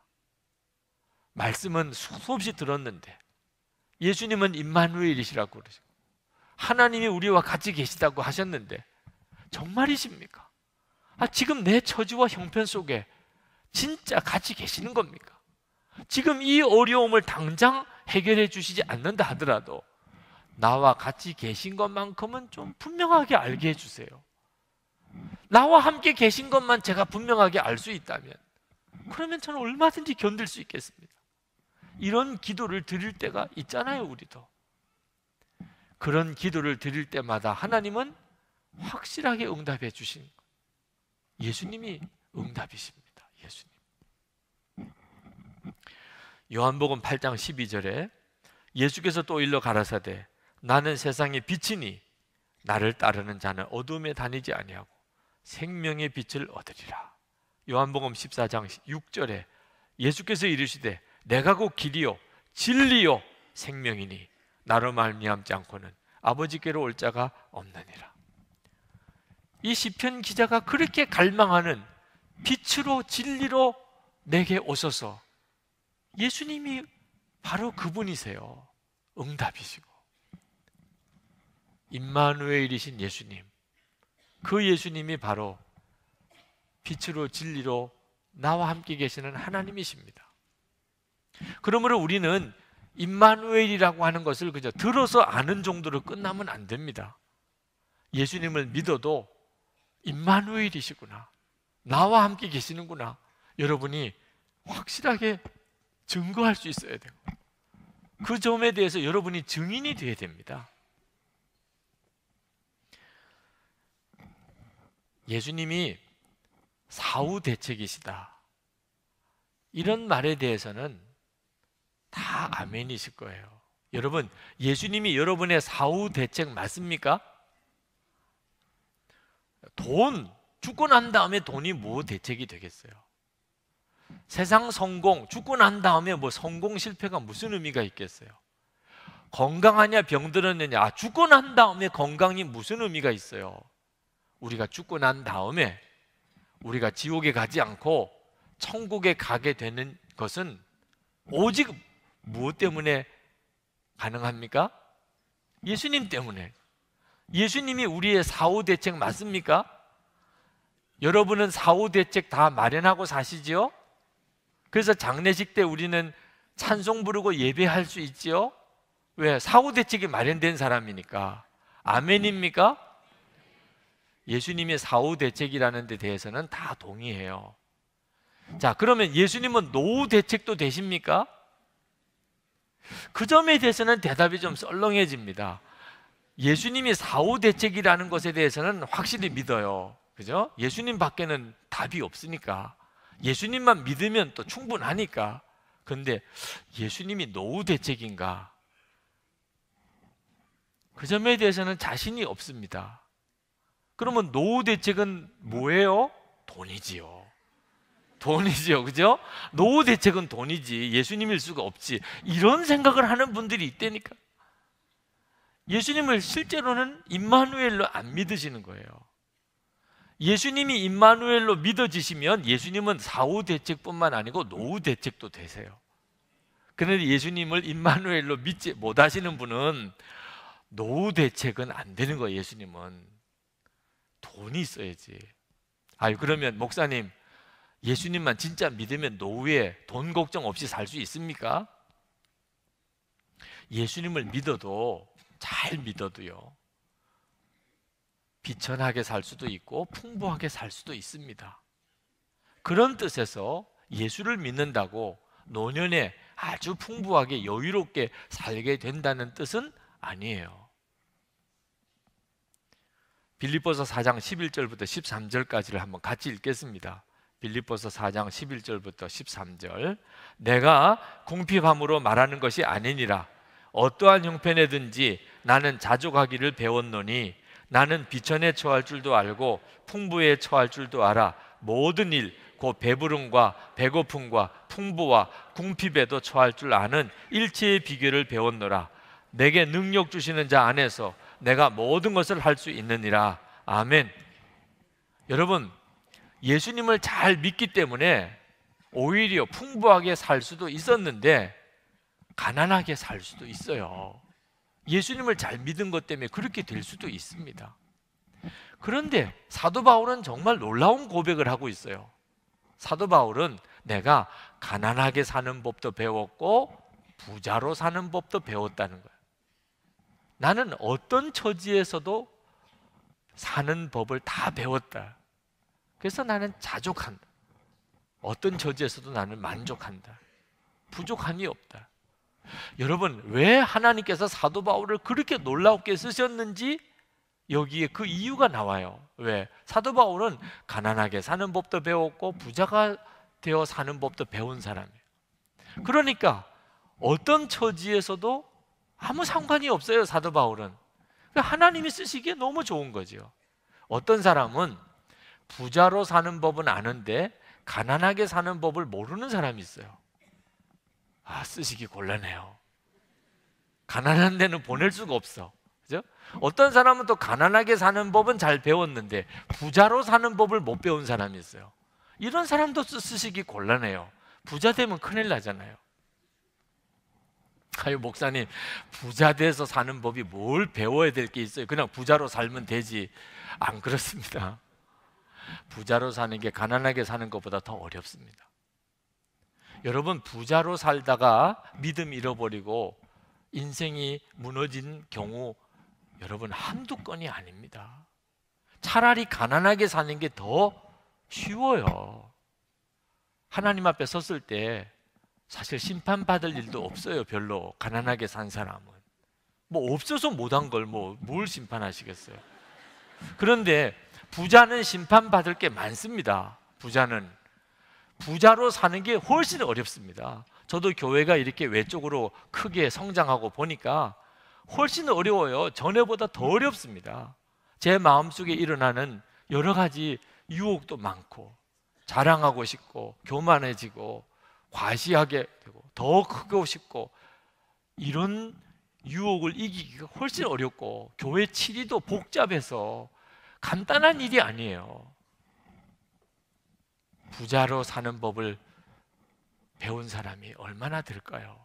S2: 말씀은 수없이 들었는데 예수님은 임마누엘이시라고 그러시고 하나님이 우리와 같이 계시다고 하셨는데 정말이십니까? 아, 지금 내 처지와 형편 속에 진짜 같이 계시는 겁니까? 지금 이 어려움을 당장 해결해 주시지 않는다 하더라도 나와 같이 계신 것만큼은 좀 분명하게 알게 해주세요. 나와 함께 계신 것만 제가 분명하게 알 수 있다면 그러면 저는 얼마든지 견딜 수 있겠습니다. 이런 기도를 드릴 때가 있잖아요, 우리도. 그런 기도를 드릴 때마다 하나님은 확실하게 응답해 주신 예수님이 응답이십니다. 예수님. 요한복음 8장 12절에 예수께서 또 일러 가라사대 나는 세상의 빛이니 나를 따르는 자는 어둠에 다니지 아니하고 생명의 빛을 얻으리라. 요한복음 14장 6절에 예수께서 이르시되 내가 곧 길이요 진리요 생명이니 나로 말미암지 않고는 아버지께로 올 자가 없느니라. 이 시편 기자가 그렇게 갈망하는 빛으로 진리로 내게 오소서. 예수님이 바로 그분이세요. 응답이시고 임마누엘이신 예수님. 그 예수님이 바로 빛으로 진리로 나와 함께 계시는 하나님이십니다. 그러므로 우리는 임마누엘이라고 하는 것을 그저 들어서 아는 정도로 끝나면 안 됩니다. 예수님을 믿어도 임마누엘이시구나. 나와 함께 계시는구나. 여러분이 확실하게 증거할 수 있어야 되고 그 점에 대해서 여러분이 증인이 되어야 됩니다. 예수님이 사후 음. 대책이시다. 이런 음. 말에 대해서는 다 음. 아멘이실 거예요. 여러분, 예수님이 여러분의 사후 대책 맞습니까? 돈, 죽고 난 다음에 돈이 뭐 대책이 되겠어요? 세상 성공, 죽고 난 다음에 뭐 성공 실패가 무슨 의미가 있겠어요? 건강하냐 병들었느냐, 아, 죽고 난 다음에 건강이 무슨 의미가 있어요? 우리가 죽고 난 다음에 우리가 지옥에 가지 않고 천국에 가게 되는 것은 오직 무엇 때문에 가능합니까? 예수님 때문에. 예수님이 우리의 사후 대책 맞습니까? 여러분은 사후 대책 다 마련하고 사시지요? 그래서 장례식 때 우리는 찬송 부르고 예배할 수 있지요? 왜? 사후 대책이 마련된 사람이니까. 아멘입니까? 예수님의 사후 대책이라는 데 대해서는 다 동의해요. 자, 그러면 예수님은 노후 대책도 되십니까? 그 점에 대해서는 대답이 좀 썰렁해집니다. 예수님이 사후 대책이라는 것에 대해서는 확실히 믿어요. 그죠? 예수님 밖에는 답이 없으니까. 예수님만 믿으면 또 충분하니까. 근데 예수님이 노후 대책인가? 그 점에 대해서는 자신이 없습니다. 그러면 노후 대책은 뭐예요? 돈이지요. 돈이지요. 그죠? 노후 대책은 돈이지. 예수님일 수가 없지. 이런 생각을 하는 분들이 있다니까. 예수님을 실제로는 임마누엘로 안 믿으시는 거예요. 예수님이 임마누엘로 믿어지시면 예수님은 사후 대책뿐만 아니고 노후 대책도 되세요. 그런데 예수님을 임마누엘로 믿지 못하시는 분은 노후 대책은 안 되는 거예요. 예수님은 돈이 있어야지. 아 그러면 목사님 예수님만 진짜 믿으면 노후에 돈 걱정 없이 살 수 있습니까? 예수님을 믿어도 잘 믿어도요. 비천하게 살 수도 있고 풍부하게 살 수도 있습니다. 그런 뜻에서 예수를 믿는다고 노년에 아주 풍부하게 여유롭게 살게 된다는 뜻은 아니에요. 빌립보서 4장 11절부터 13절까지를 한번 같이 읽겠습니다. 빌립보서 4장 11절부터 13절 내가 궁핍함으로 말하는 것이 아니니라 어떠한 형편에든지 나는 자족하기를 배웠노니 나는 비천에 처할 줄도 알고 풍부에 처할 줄도 알아 모든 일곧 배부름과 배고픔과 풍부와 궁핍에도 처할 줄 아는 일체의 비결을 배웠노라 내게 능력 주시는 자 안에서 내가 모든 것을 할 수 있느니라. 아멘. 여러분, 예수님을 잘 믿기 때문에 오히려 풍부하게 살 수도 있었는데 가난하게 살 수도 있어요. 예수님을 잘 믿은 것 때문에 그렇게 될 수도 있습니다. 그런데 사도 바울은 정말 놀라운 고백을 하고 있어요. 사도 바울은 내가 가난하게 사는 법도 배웠고 부자로 사는 법도 배웠다는 거예요. 나는 어떤 처지에서도 사는 법을 다 배웠다. 그래서 나는 자족한다. 어떤 처지에서도 나는 만족한다. 부족함이 없다. 여러분, 왜 하나님께서 사도 바울을 그렇게 놀라웠게 쓰셨는지 여기에 그 이유가 나와요. 왜? 사도 바울은 가난하게 사는 법도 배웠고 부자가 되어 사는 법도 배운 사람이에요. 그러니까 어떤 처지에서도 아무 상관이 없어요 사도 바울은 그러니까 하나님이 쓰시기에 너무 좋은 거죠 어떤 사람은 부자로 사는 법은 아는데 가난하게 사는 법을 모르는 사람이 있어요 아 쓰시기 곤란해요 가난한 데는 보낼 수가 없어 그죠? 어떤 사람은 또 가난하게 사는 법은 잘 배웠는데 부자로 사는 법을 못 배운 사람이 있어요 이런 사람도 쓰시기 곤란해요 부자 되면 큰일 나잖아요 아유 목사님 부자 돼서 사는 법이 뭘 배워야 될 게 있어요? 그냥 부자로 살면 되지 안 그렇습니다. 부자로 사는 게 가난하게 사는 것보다 더 어렵습니다. 여러분 부자로 살다가 믿음 잃어버리고 인생이 무너진 경우 여러분 한두 건이 아닙니다. 차라리 가난하게 사는 게 더 쉬워요. 하나님 앞에 섰을 때 사실 심판받을 일도 없어요. 별로 가난하게 산 사람은 뭐 없어서 못한 걸 뭐 뭘 심판하시겠어요. 그런데 부자는 심판받을 게 많습니다. 부자는 부자로 사는 게 훨씬 어렵습니다. 저도 교회가 이렇게 외적으로 크게 성장하고 보니까 훨씬 어려워요. 전에보다 더 어렵습니다. 제 마음속에 일어나는 여러 가지 유혹도 많고 자랑하고 싶고 교만해지고 과시하게 되고 더 크고 싶고 이런 유혹을 이기기가 훨씬 어렵고 교회 치리도 복잡해서 간단한 일이 아니에요. 부자로 사는 법을 배운 사람이 얼마나 될까요?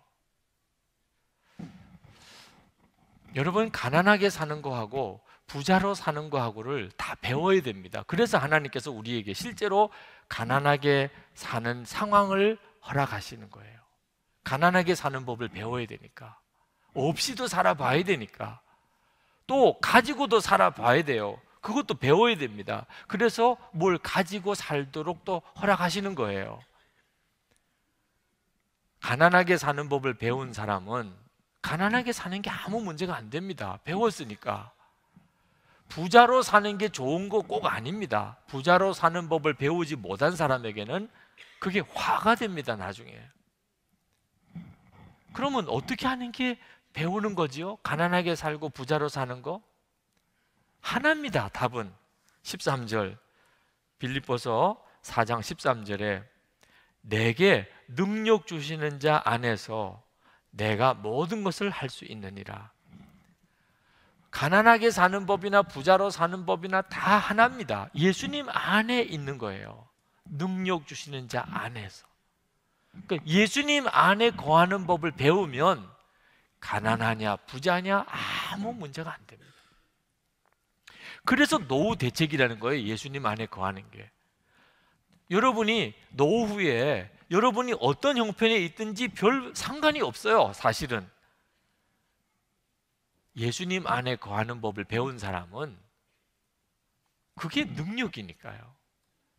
S2: 여러분 가난하게 사는 거하고 부자로 사는 거하고를 다 배워야 됩니다. 그래서 하나님께서 우리에게 실제로 가난하게 사는 상황을 허락하시는 거예요. 가난하게 사는 법을 배워야 되니까. 없이도 살아봐야 되니까. 또 가지고도 살아봐야 돼요. 그것도 배워야 됩니다. 그래서 뭘 가지고 살도록 또 허락하시는 거예요. 가난하게 사는 법을 배운 사람은 가난하게 사는 게 아무 문제가 안 됩니다. 배웠으니까. 부자로 사는 게 좋은 거 꼭 아닙니다. 부자로 사는 법을 배우지 못한 사람에게는 그게 화가 됩니다 나중에 그러면 어떻게 하는 게 배우는 거지요? 가난하게 살고 부자로 사는 거? 하나입니다 답은 13절 빌립보서 4장 13절에 내게 능력 주시는 자 안에서 내가 모든 것을 할 수 있느니라 가난하게 사는 법이나 부자로 사는 법이나 다 하나입니다 예수님 안에 있는 거예요 능력 주시는 자 안에서 그러니까 예수님 안에 거하는 법을 배우면 가난하냐 부자냐 아무 문제가 안 됩니다 그래서 노후 대책이라는 거예요 예수님 안에 거하는 게 여러분이 노후에 여러분이 어떤 형편에 있든지 별 상관이 없어요 사실은 예수님 안에 거하는 법을 배운 사람은 그게 능력이니까요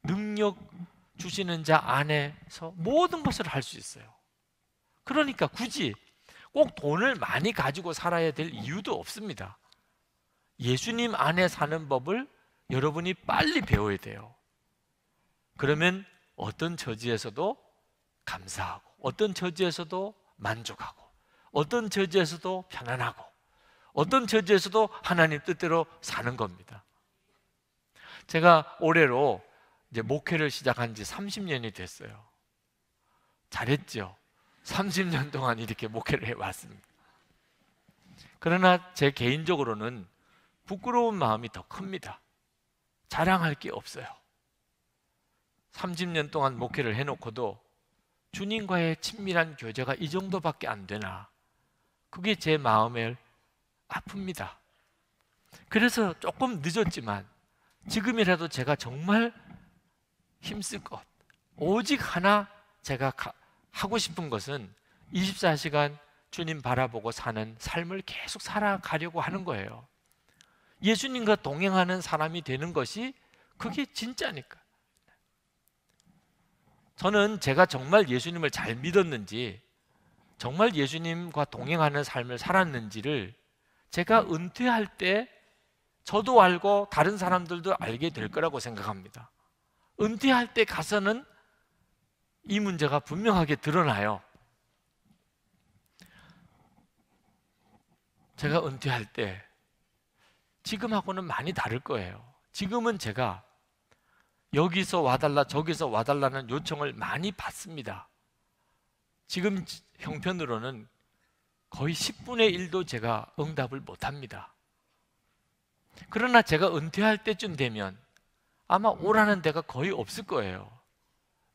S2: 능력 주시는 자 안에서 모든 것을 할 수 있어요. 그러니까 굳이 꼭 돈을 많이 가지고 살아야 될 이유도 없습니다. 예수님 안에 사는 법을 여러분이 빨리 배워야 돼요. 그러면 어떤 저지에서도 감사하고, 어떤 저지에서도 만족하고, 어떤 저지에서도 편안하고, 어떤 저지에서도 하나님 뜻대로 사는 겁니다. 제가 올해로 이제 목회를 시작한 지 30년이 됐어요. 잘했죠. 30년 동안 이렇게 목회를 해왔습니다. 그러나 제 개인적으로는 부끄러운 마음이 더 큽니다. 자랑할 게 없어요. 30년 동안 목회를 해놓고도 주님과의 친밀한 교제가 이 정도밖에 안 되나. 그게 제 마음을 아픕니다. 그래서 조금 늦었지만 지금이라도 제가 정말 힘쓸 것 오직 하나 제가 하고 싶은 것은 24시간 주님 바라보고 사는 삶을 계속 살아가려고 하는 거예요. 예수님과 동행하는 사람이 되는 것이 그게 진짜니까. 저는 제가 정말 예수님을 잘 믿었는지, 정말 예수님과 동행하는 삶을 살았는지를 제가 은퇴할 때 저도 알고 다른 사람들도 알게 될 거라고 생각합니다. 은퇴할 때 가서는 이 문제가 분명하게 드러나요. 제가 은퇴할 때 지금하고는 많이 다를 거예요. 지금은 제가 여기서 와달라 저기서 와달라는 요청을 많이 받습니다. 지금 형편으로는 거의 10분의 1도 제가 응답을 못합니다. 그러나 제가 은퇴할 때쯤 되면 아마 오라는 데가 거의 없을 거예요.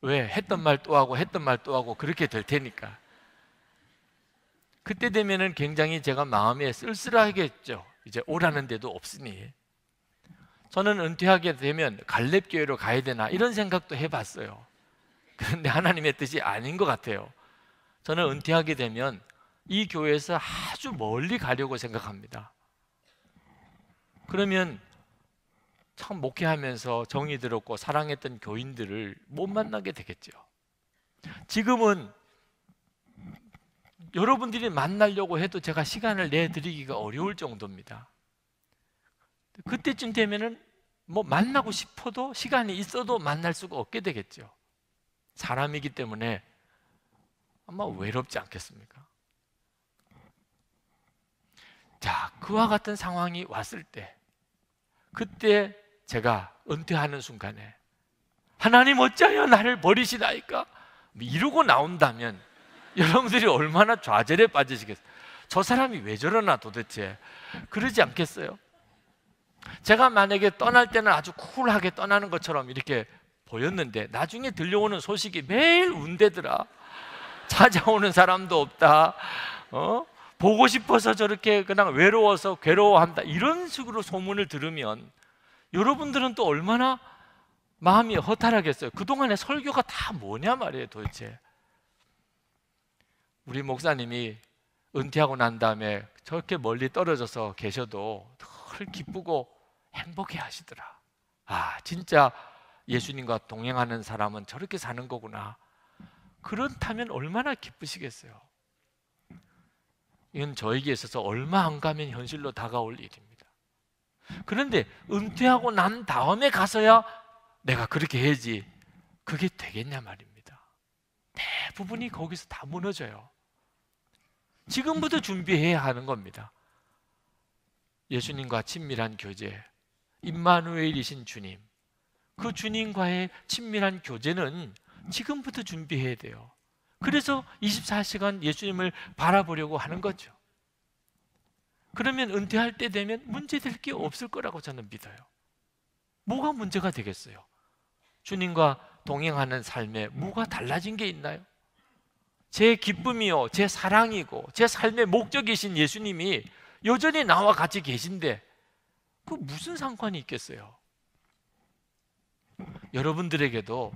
S2: 왜? 했던 말 또 하고 했던 말 또 하고 그렇게 될 테니까. 그때 되면은 굉장히 제가 마음에 쓸쓸하겠죠. 이제 오라는 데도 없으니. 저는 은퇴하게 되면 갈렙교회로 가야 되나 이런 생각도 해봤어요. 그런데 하나님의 뜻이 아닌 것 같아요. 저는 은퇴하게 되면 이 교회에서 아주 멀리 가려고 생각합니다. 그러면 참 목회하면서 정이 들었고 사랑했던 교인들을 못 음. 만나게 되겠죠. 지금은 여러분들이 만나려고 해도 제가 시간을 내드리기가 어려울 정도입니다. 그때쯤 되면은 뭐 만나고 싶어도 시간이 있어도 만날 수가 없게 되겠죠. 사람이기 때문에 아마 외롭지 않겠습니까? 자, 그와 같은 상황이 왔을 때 그때 제가 은퇴하는 순간에 하나님 어찌하여 나를 버리시나이까 이러고 나온다면 여러분들이 얼마나 좌절에 빠지시겠어요? 저 사람이 왜 저러나 도대체 그러지 않겠어요? 제가 만약에 떠날 때는 아주 쿨하게 떠나는 것처럼 이렇게 보였는데 나중에 들려오는 소식이 매일 운대더라 찾아오는 사람도 없다 어? 보고 싶어서 저렇게 그냥 외로워서 괴로워한다 이런 식으로 소문을 들으면 여러분들은 또 얼마나 마음이 허탈하겠어요 그동안의 설교가 다 뭐냐 말이에요 도대체 우리 목사님이 은퇴하고 난 다음에 저렇게 멀리 떨어져서 계셔도 늘 기쁘고 행복해 하시더라 아 진짜 예수님과 동행하는 사람은 저렇게 사는 거구나 그렇다면 얼마나 기쁘시겠어요 이건 저에게 있어서 얼마 안 가면 현실로 다가올 일입니다. 그런데 은퇴하고 난 다음에 가서야 내가 그렇게 해야지 그게 되겠냐 말입니다. 대부분이 거기서 다 무너져요. 지금부터 준비해야 하는 겁니다. 예수님과 친밀한 교제, 임마누엘이신 주님, 그 주님과의 친밀한 교제는 지금부터 준비해야 돼요. 그래서 24시간 예수님을 바라보려고 하는 거죠. 그러면 은퇴할 때 되면 문제될 게 없을 거라고 저는 믿어요. 뭐가 문제가 되겠어요? 주님과 동행하는 삶에 뭐가 달라진 게 있나요? 제 기쁨이요, 제 사랑이고, 제 삶의 목적이신 예수님이 여전히 나와 같이 계신데, 그 무슨 상관이 있겠어요? 여러분들에게도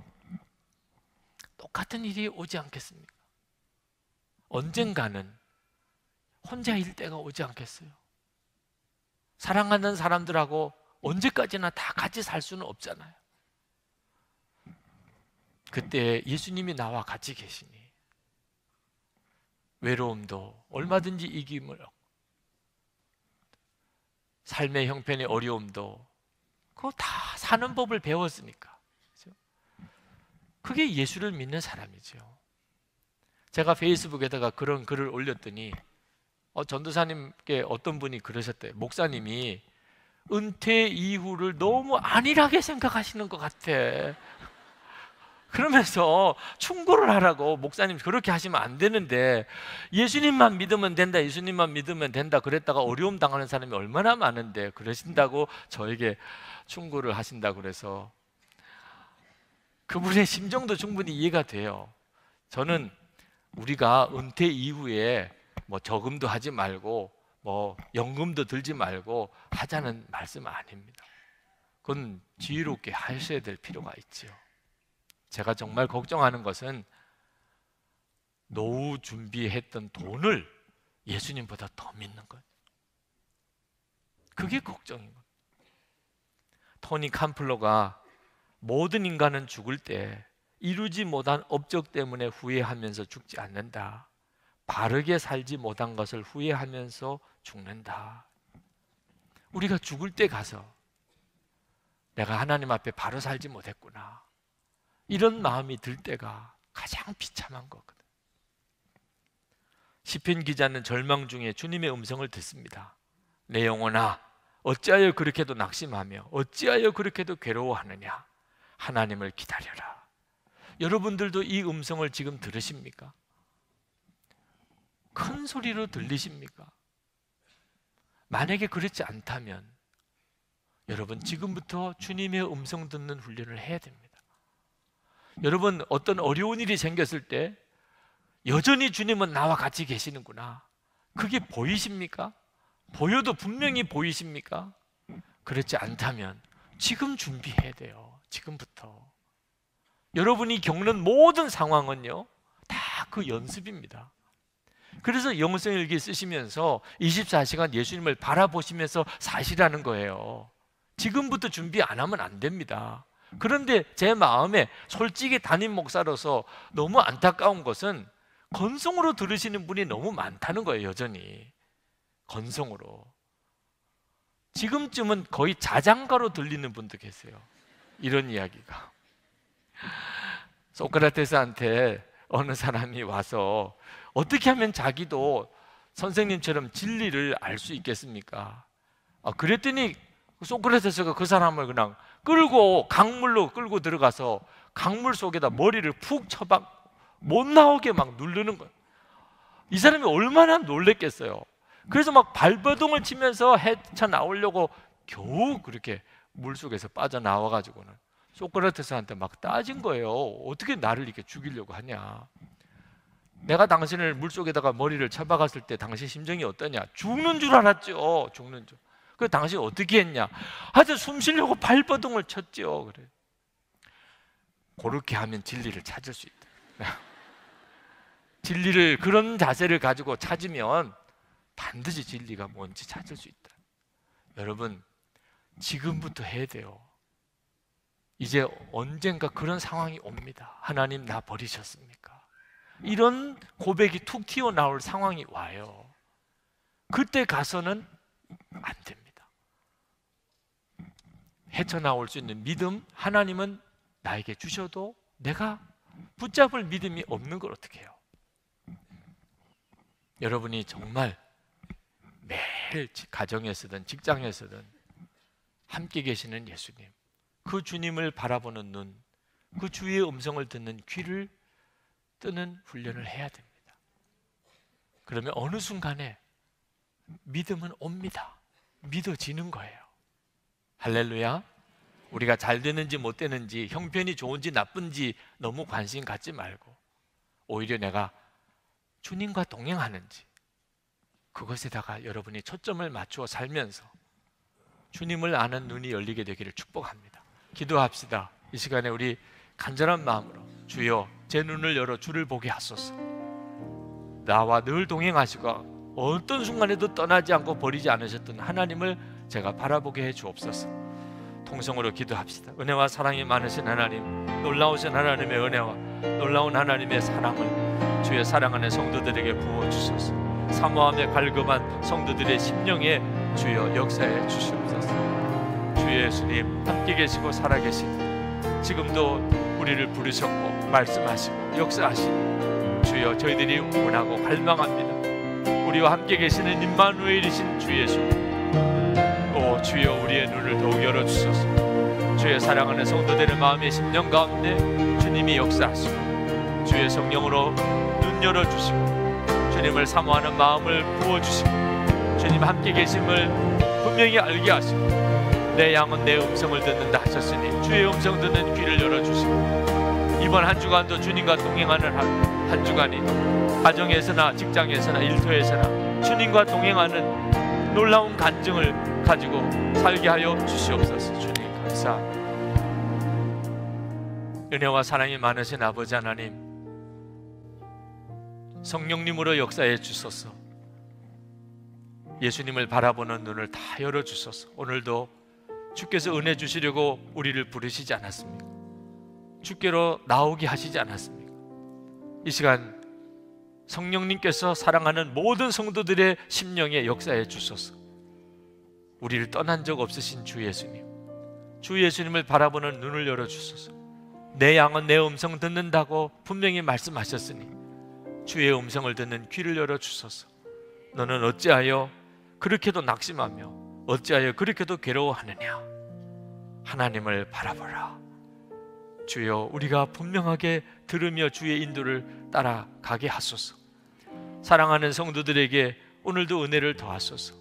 S2: 똑같은 일이 오지 않겠습니까? 언젠가는 혼자일 때가 오지 않겠어요? 사랑하는 사람들하고 언제까지나 다 같이 살 수는 없잖아요. 그때 예수님이 나와 같이 계시니 외로움도 얼마든지 이김을 얻고 삶의 형편의 어려움도 그거 다 사는 법을 배웠으니까 그게 예수를 믿는 사람이지요. 제가 페이스북에다가 그런 글을 올렸더니 어, 전도사님께 어떤 분이 그러셨대요. 목사님이 은퇴 이후를 너무 안일하게 생각하시는 것 같아. 그러면서 충고를 하라고 목사님 그렇게 하시면 안 되는데 예수님만 믿으면 된다 예수님만 믿으면 된다 그랬다가 어려움 당하는 사람이 얼마나 많은데 그러신다고 저에게 충고를 하신다 그래서 그분의 심정도 충분히 이해가 돼요. 저는 우리가 은퇴 이후에 뭐 저금도 하지 말고 뭐 연금도 들지 말고 하자는 말씀 아닙니다. 그건 지혜롭게 하셔야 될 필요가 있지 제가 정말 걱정하는 것은 노후 준비했던 돈을 예수님보다 더 믿는 것. 그게 걱정인 것. 토니 캄플러가 모든 인간은 죽을 때 이루지 못한 업적 때문에 후회하면서 죽지 않는다. 바르게 살지 못한 것을 후회하면서 죽는다. 우리가 죽을 때 가서 내가 하나님 앞에 바로 살지 못했구나. 이런 마음이 들 때가 가장 비참한 거거든. 시편 기자는 절망 중에 주님의 음성을 듣습니다. 내 영혼아, 어찌하여 그렇게도 낙심하며 어찌하여 그렇게도 괴로워하느냐? 하나님을 기다려라. 여러분들도 이 음성을 지금 들으십니까? 큰 소리로 들리십니까? 만약에 그렇지 않다면 여러분 지금부터 주님의 음성 듣는 훈련을 해야 됩니다. 여러분 어떤 어려운 일이 생겼을 때 여전히 주님은 나와 같이 계시는구나. 그게 보이십니까? 보여도 분명히 보이십니까? 그렇지 않다면 지금 준비해야 돼요. 지금부터 여러분이 겪는 모든 상황은요 다 그 연습입니다. 그래서 영성 일기 쓰시면서 24시간 예수님을 바라보시면서 사시라는 거예요. 지금부터 준비 안 하면 안 됩니다. 그런데 제 마음에 솔직히 담임 목사로서 너무 안타까운 것은 건성으로 들으시는 분이 너무 많다는 거예요, 여전히. 건성으로. 지금쯤은 거의 자장가로 들리는 분도 계세요. 이런 이야기가. 소크라테스한테 어느 사람이 와서 어떻게 하면 자기도 선생님처럼 진리를 알 수 있겠습니까? 아, 그랬더니 소크라테스가 그 사람을 그냥 끌고 강물로 끌고 들어가서 강물 속에다 머리를 푹 쳐박 못 나오게 막 누르는 거예요. 이 사람이 얼마나 놀랬겠어요. 그래서 막 발버둥을 치면서 헤쳐 나오려고 겨우 그렇게 물속에서 빠져나와 가지고는 소크라테스한테 막 따진 거예요. 어떻게 나를 이렇게 죽이려고 하냐? 내가 당신을 물속에다가 머리를 잡아갔을 때 당신 심정이 어떠냐? 죽는 줄 알았죠. 죽는 줄. 그 당신 어떻게 했냐? 하여튼 숨 쉬려고 발버둥을 쳤죠. 그래. 그렇게 하면 진리를 찾을 수 있다. 진리를 그런 자세를 가지고 찾으면 반드시 진리가 뭔지 찾을 수 있다. 여러분 지금부터 해야 돼요. 이제 언젠가 그런 상황이 옵니다. 하나님 나 버리셨습니까? 이런 고백이 툭 튀어나올 상황이 와요. 그때 가서는 안 됩니다. 헤쳐나올 수 있는 믿음, 하나님은 나에게 주셔도 내가 붙잡을 믿음이 없는 걸 어떻게 해요? 여러분이 정말 매일 가정에서든 직장에서든 함께 계시는 예수님, 그 주님을 바라보는 눈, 그 주의 음성을 듣는 귀를 뜨는 훈련을 해야 됩니다. 그러면 어느 순간에 믿음은 옵니다. 믿어지는 거예요. 할렐루야. 우리가 잘 되는지 못 되는지, 형편이 좋은지 나쁜지 너무 관심 갖지 말고, 오히려 내가 주님과 동행하는지, 그것에다가 여러분이 초점을 맞추어 살면서 주님을 아는 눈이 열리게 되기를 축복합니다. 기도합시다. 이 시간에 우리 간절한 마음으로 주여 제 눈을 열어 주를 보게 하소서. 나와 늘 동행하시고 어떤 순간에도 떠나지 않고 버리지 않으셨던 하나님을 제가 바라보게 해 주옵소서. 통성으로 기도합시다. 은혜와 사랑이 많으신 하나님, 놀라우신 하나님의 은혜와 놀라운 하나님의 사랑을 주의 사랑하는 성도들에게 부어 주소서. 사모함에 갈급한 성도들의 심령에 주여 역사해 주시옵소서. 주 예수님 함께 계시고 살아계신 지금도 우리를 부르셨고 말씀하시고 역사하시 주여 저희들이 응 원하고 갈망합니다. 우리와 함께 계시는 임마누엘이신 주 예수. 오 주여 우리의 눈을 더욱 열어 주소서. 주의 사랑하는 성도되는 마음의 심령 가운데 주님이 역사하시고 주의 성령으로 눈 열어 주시고 주님을 사모하는 마음을 부어 주시고. 주님 함께 계심을 분명히 알게 하시고 내 양은 내 음성을 듣는다 하셨으니 주의 음성 듣는 귀를 열어주시고 이번 한 주간도 주님과 동행하는 한, 한 주간이 가정에서나 직장에서나 일터에서나 주님과 동행하는 놀라운 간증을 가지고 살게 하여 주시옵소서 주님 감사 은혜와 사랑이 많으신 아버지 하나님 성령님으로 역사해 주소서 예수님을 바라보는 눈을 다 열어 주소서. 오늘도 주께서 은혜 주시려고 우리를 부르시지 않았습니까? 주께로 나오게 하시지 않았습니까? 이 시간 성령님께서 사랑하는 모든 성도들의 심령에 역사해 주소서. 우리를 떠난 적 없으신 주 예수님. 주 예수님을 바라보는 눈을 열어 주소서. 내 양은 내 음성 듣는다고 분명히 말씀하셨으니 주의 음성을 듣는 귀를 열어 주소서. 너는 어찌하여 그렇게도 낙심하며 어찌하여 그렇게도 괴로워하느냐? 하나님을 바라보라. 주여, 우리가 분명하게 들으며 주의 인도를 따라가게 하소서. 사랑하는 성도들에게 오늘도 은혜를 더하소서.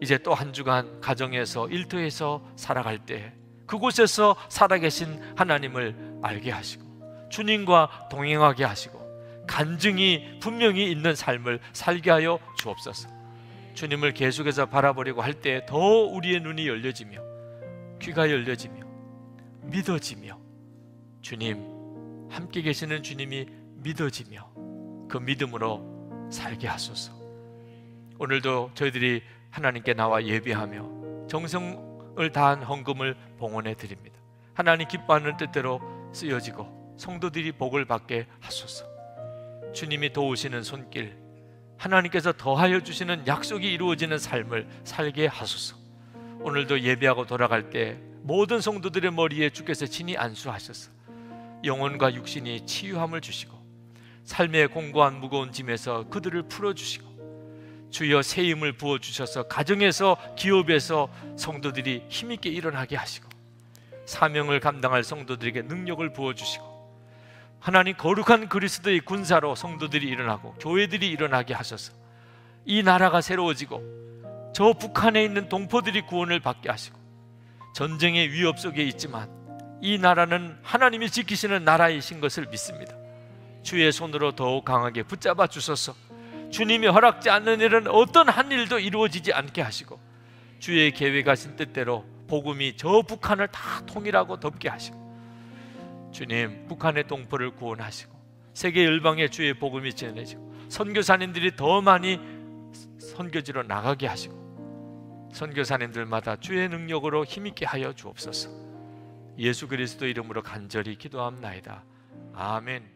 S2: 이제 또 한 주간 가정에서 일터에서 살아갈 때 그곳에서 살아계신 하나님을 알게 하시고 주님과 동행하게 하시고 간증이 분명히 있는 삶을 살게 하여 주옵소서. 주님을 계속해서 바라보려고 할 때 더 우리의 눈이 열려지며 귀가 열려지며 믿어지며 주님 함께 계시는 주님이 믿어지며 그 믿음으로 살게 하소서. 오늘도 저희들이 하나님께 나와 예배하며 정성을 다한 헌금을 봉헌해 드립니다. 하나님 기뻐하는 뜻대로 쓰여지고 성도들이 복을 받게 하소서. 주님이 도우시는 손길 하나님께서 더하여 주시는 약속이 이루어지는 삶을 살게 하소서. 오늘도 예배하고 돌아갈 때 모든 성도들의 머리에 주께서 친히 안수하셔서 영혼과 육신이 치유함을 주시고 삶의 공고한 무거운 짐에서 그들을 풀어 주시고 주여 새 힘을 부어 주셔서 가정에서 기업에서 성도들이 힘있게 일어나게 하시고 사명을 감당할 성도들에게 능력을 부어 주시고 하나님 거룩한 그리스도의 군사로 성도들이 일어나고 교회들이 일어나게 하셔서 이 나라가 새로워지고 저 북한에 있는 동포들이 구원을 받게 하시고 전쟁의 위협 속에 있지만 이 나라는 하나님이 지키시는 나라이신 것을 믿습니다. 주의 손으로 더욱 강하게 붙잡아 주소서. 주님이 허락지 않는 일은 어떤 한 일도 이루어지지 않게 하시고 주의 계획하신 뜻대로 복음이 저 북한을 다 통일하고 덮게 하시고 주님 북한의 동포를 구원하시고 세계 열방의 주의 복음이 전해지고 선교사님들이 더 많이 선교지로 나가게 하시고 선교사님들마다 주의 능력으로 힘있게 하여 주옵소서 예수 그리스도 이름으로 간절히 기도합나이다 아멘